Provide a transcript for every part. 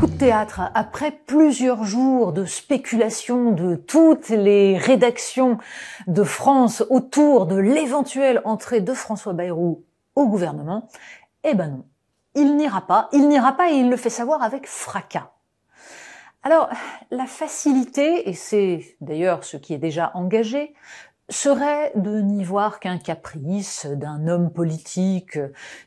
coup de théâtre. Après plusieurs jours de spéculation de toutes les rédactions de France autour de l'éventuelle entrée de François Bayrou au gouvernement, eh ben non. Il n'ira pas, il n'ira pas et il le fait savoir avec fracas. Alors, la facilité, et c'est d'ailleurs ce qui est déjà engagé, serait de n'y voir qu'un caprice d'un homme politique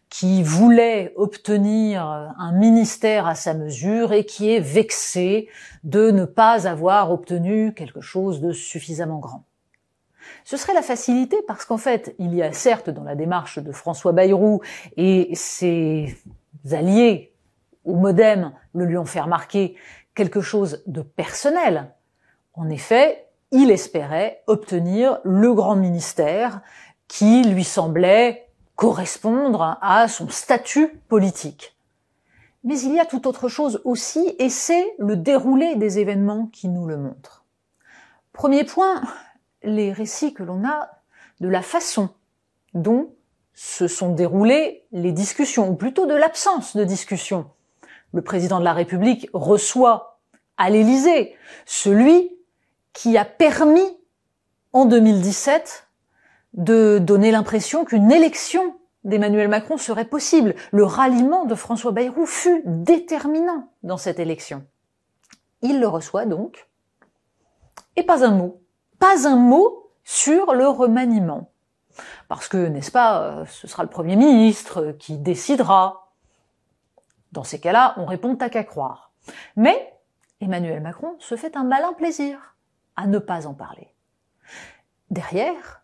qui voulait obtenir un ministère à sa mesure et qui est vexé de ne pas avoir obtenu quelque chose de suffisamment grand. Ce serait la facilité parce qu'en fait, il y a certes dans la démarche de François Bayrou et ses alliés au modem le lui ont fait remarquer quelque chose de personnel. En effet, il espérait obtenir le grand ministère qui lui semblait correspondre à son statut politique. Mais il y a tout autre chose aussi, et c'est le déroulé des événements qui nous le montre. Premier point, les récits que l'on a de la façon dont se sont déroulées les discussions, ou plutôt de l'absence de discussion. Le président de la République reçoit à l'Élysée celui qui a permis en 2017 de donner l'impression qu'une élection d'Emmanuel Macron serait possible. Le ralliement de François Bayrou fut déterminant dans cette élection. Il le reçoit donc, et pas un mot. Pas un mot sur le remaniement. Parce que, n'est-ce pas, euh, ce sera le Premier ministre euh, qui décidera. Dans ces cas-là, on répond à qu'à croire. Mais Emmanuel Macron se fait un malin plaisir à ne pas en parler. Derrière,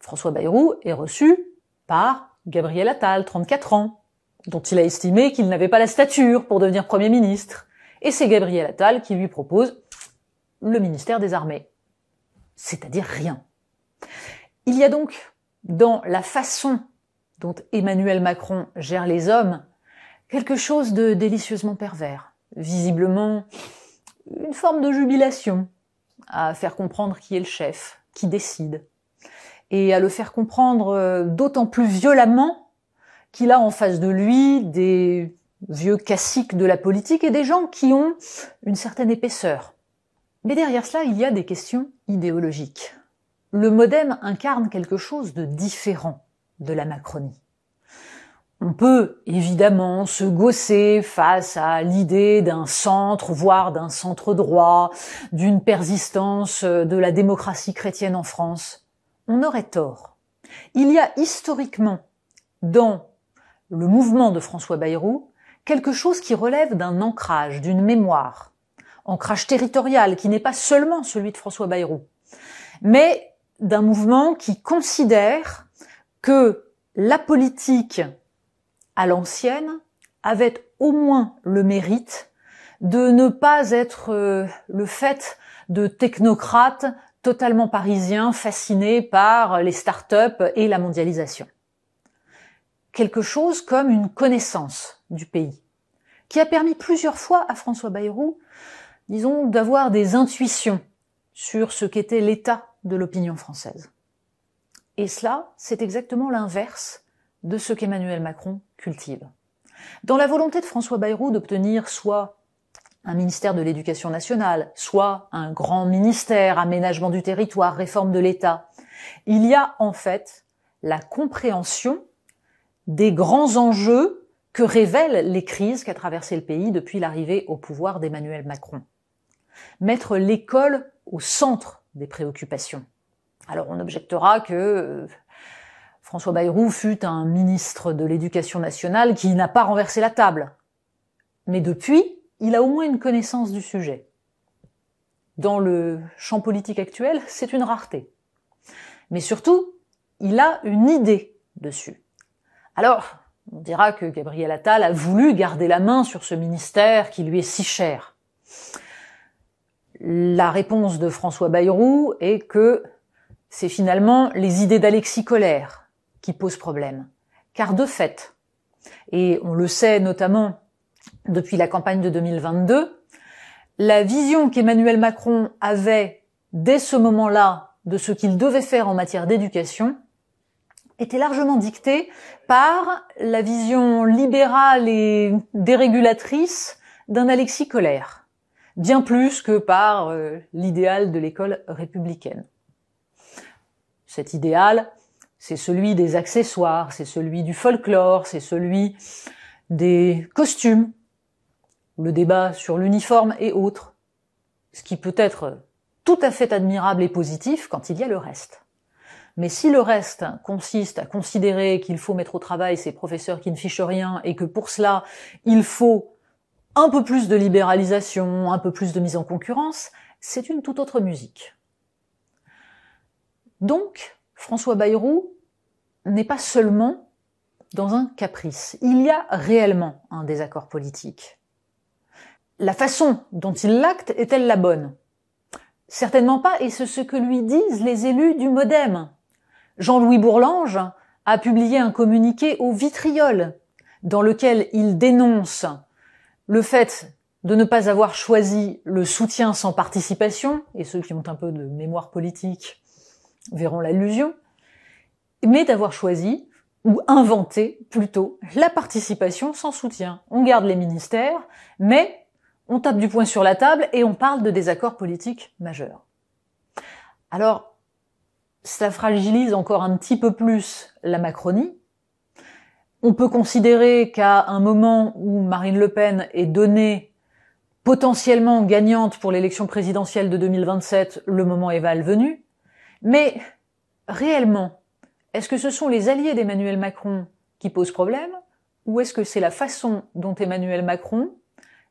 François Bayrou est reçu par Gabriel Attal, 34 ans, dont il a estimé qu'il n'avait pas la stature pour devenir Premier ministre. Et c'est Gabriel Attal qui lui propose le ministère des Armées. C'est-à-dire rien. Il y a donc, dans la façon dont Emmanuel Macron gère les hommes, quelque chose de délicieusement pervers. Visiblement, une forme de jubilation à faire comprendre qui est le chef, qui décide, et à le faire comprendre euh, d'autant plus violemment qu'il a en face de lui des vieux classiques de la politique et des gens qui ont une certaine épaisseur. Mais derrière cela, il y a des questions idéologiques. Le modem incarne quelque chose de différent de la Macronie. On peut évidemment se gausser face à l'idée d'un centre, voire d'un centre droit, d'une persistance euh, de la démocratie chrétienne en France. On aurait tort. Il y a historiquement, dans le mouvement de François Bayrou, quelque chose qui relève d'un ancrage, d'une mémoire. Ancrage territorial qui n'est pas seulement celui de François Bayrou, mais d'un mouvement qui considère que la politique à l'ancienne avait au moins le mérite de ne pas être euh, le fait de technocrates totalement parisiens fascinés par les start-up et la mondialisation. Quelque chose comme une connaissance du pays, qui a permis plusieurs fois à François Bayrou, disons, d'avoir des intuitions sur ce qu'était l'état de l'opinion française. Et cela, c'est exactement l'inverse de ce qu'Emmanuel Macron cultive. Dans la volonté de François Bayrou d'obtenir soit un ministère de l'Éducation nationale, soit un grand ministère, aménagement du territoire, réforme de l'État, il y a en fait la compréhension des grands enjeux que révèlent les crises qu'a traversé le pays depuis l'arrivée au pouvoir d'Emmanuel Macron. Mettre l'école au centre des préoccupations. Alors on objectera que euh, François Bayrou fut un ministre de l'Éducation nationale qui n'a pas renversé la table. Mais depuis, il a au moins une connaissance du sujet. Dans le champ politique actuel, c'est une rareté. Mais surtout, il a une idée dessus. Alors, on dira que Gabriel Attal a voulu garder la main sur ce ministère qui lui est si cher. La réponse de François Bayrou est que c'est finalement les idées d'Alexis colère, pose problème. Car de fait, et on le sait notamment depuis la campagne de 2022, la vision qu'Emmanuel Macron avait dès ce moment-là de ce qu'il devait faire en matière d'éducation était largement dictée par la vision libérale et dérégulatrice d'un Alexis Colère, bien plus que par euh, l'idéal de l'école républicaine. Cet idéal, c'est celui des accessoires, c'est celui du folklore, c'est celui des costumes, le débat sur l'uniforme et autres, ce qui peut être tout à fait admirable et positif quand il y a le reste. Mais si le reste consiste à considérer qu'il faut mettre au travail ces professeurs qui ne fichent rien et que pour cela, il faut un peu plus de libéralisation, un peu plus de mise en concurrence, c'est une toute autre musique. Donc, François Bayrou n'est pas seulement dans un caprice. Il y a réellement un désaccord politique. La façon dont il l'acte est-elle la bonne Certainement pas, et c'est ce que lui disent les élus du Modem. Jean-Louis Bourlange a publié un communiqué au vitriol dans lequel il dénonce le fait de ne pas avoir choisi le soutien sans participation, et ceux qui ont un peu de mémoire politique verront l'allusion, mais d'avoir choisi ou inventé plutôt la participation sans soutien. On garde les ministères, mais on tape du poing sur la table et on parle de désaccords politiques majeurs. Alors, ça fragilise encore un petit peu plus la Macronie. On peut considérer qu'à un moment où Marine Le Pen est donnée potentiellement gagnante pour l'élection présidentielle de 2027, le moment est venu. Mais réellement, est-ce que ce sont les alliés d'Emmanuel Macron qui posent problème ou est-ce que c'est la façon dont Emmanuel Macron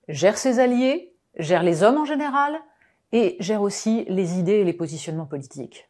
gère ses alliés, gère les hommes en général et gère aussi les idées et les positionnements politiques